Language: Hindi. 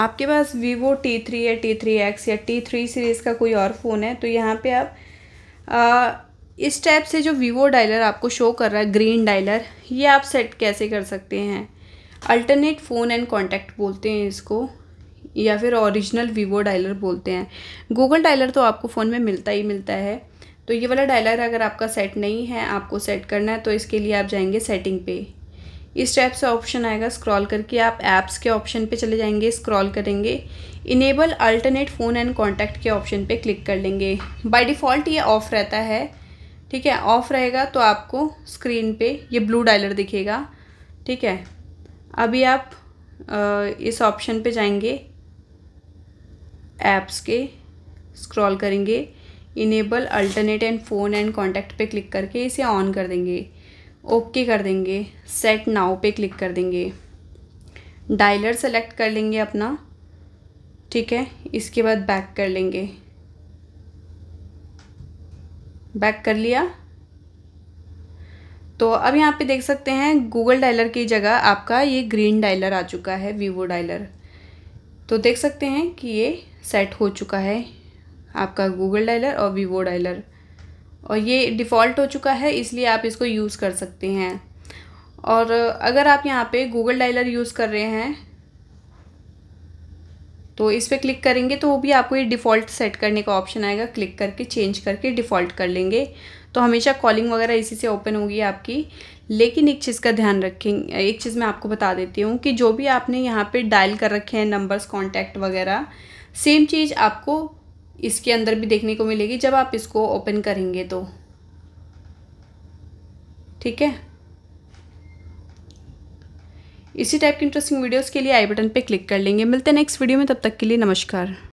आपके पास वीवो टी थ्री या टी थ्री एक्स या टी थ्री सीरीज़ का कोई और फ़ोन है तो यहाँ पे आप आ, इस टाइप से जो वीवो डायलर आपको शो कर रहा है ग्रीन डायलर ये आप सेट कैसे कर सकते हैं अल्टरनेट फ़ोन एंड कॉन्टैक्ट बोलते हैं इसको या फिर ओरिजिनल वीवो डायलर बोलते हैं गूगल डायलर तो आपको फ़ोन में मिलता ही मिलता है तो ये वाला डायलर अगर आपका सेट नहीं है आपको सेट करना है तो इसके लिए आप जाएंगे सेटिंग पे इस टाइप से ऑप्शन आएगा स्क्रॉल करके आप ऐप्स के ऑप्शन पे चले जाएंगे स्क्रॉल करेंगे enable alternate phone and contact के ऑप्शन पे क्लिक कर लेंगे बाय डिफ़ॉल्ट ये ऑफ़ रहता है ठीक है ऑफ़ रहेगा तो आपको स्क्रीन पे ये ब्लू डायलर दिखेगा ठीक है अभी आप इस ऑप्शन पे जाएंगे ऐप्स के स्क्रॉल करेंगे enable alternate and phone and contact पे क्लिक करके इसे ऑन कर देंगे ओके कर देंगे सेट नाव पे क्लिक कर देंगे डायलर सेलेक्ट कर लेंगे अपना ठीक है इसके बाद बैक कर लेंगे बैक कर लिया तो अब यहाँ पे देख सकते हैं गूगल डायलर की जगह आपका ये ग्रीन डायलर आ चुका है वीवो डायलर तो देख सकते हैं कि ये सेट हो चुका है आपका गूगल डायलर और वीवो डायलर और ये डिफ़ॉल्ट हो चुका है इसलिए आप इसको यूज़ कर सकते हैं और अगर आप यहाँ पे गूगल डायलर यूज़ कर रहे हैं तो इस पर क्लिक करेंगे तो वो भी आपको ये डिफ़ॉल्ट सेट करने का ऑप्शन आएगा क्लिक करके चेंज करके डिफ़ॉल्ट कर लेंगे तो हमेशा कॉलिंग वगैरह इसी से ओपन होगी आपकी लेकिन एक चीज़ का ध्यान रखें एक चीज़ मैं आपको बता देती हूँ कि जो भी आपने यहाँ पे डायल कर रखे हैं नंबर्स कॉन्टैक्ट वगैरह सेम चीज़ आपको इसके अंदर भी देखने को मिलेगी जब आप इसको ओपन करेंगे तो ठीक है इसी टाइप की इंटरेस्टिंग वीडियोस के लिए आई बटन पे क्लिक कर लेंगे मिलते हैं नेक्स्ट वीडियो में तब तक के लिए नमस्कार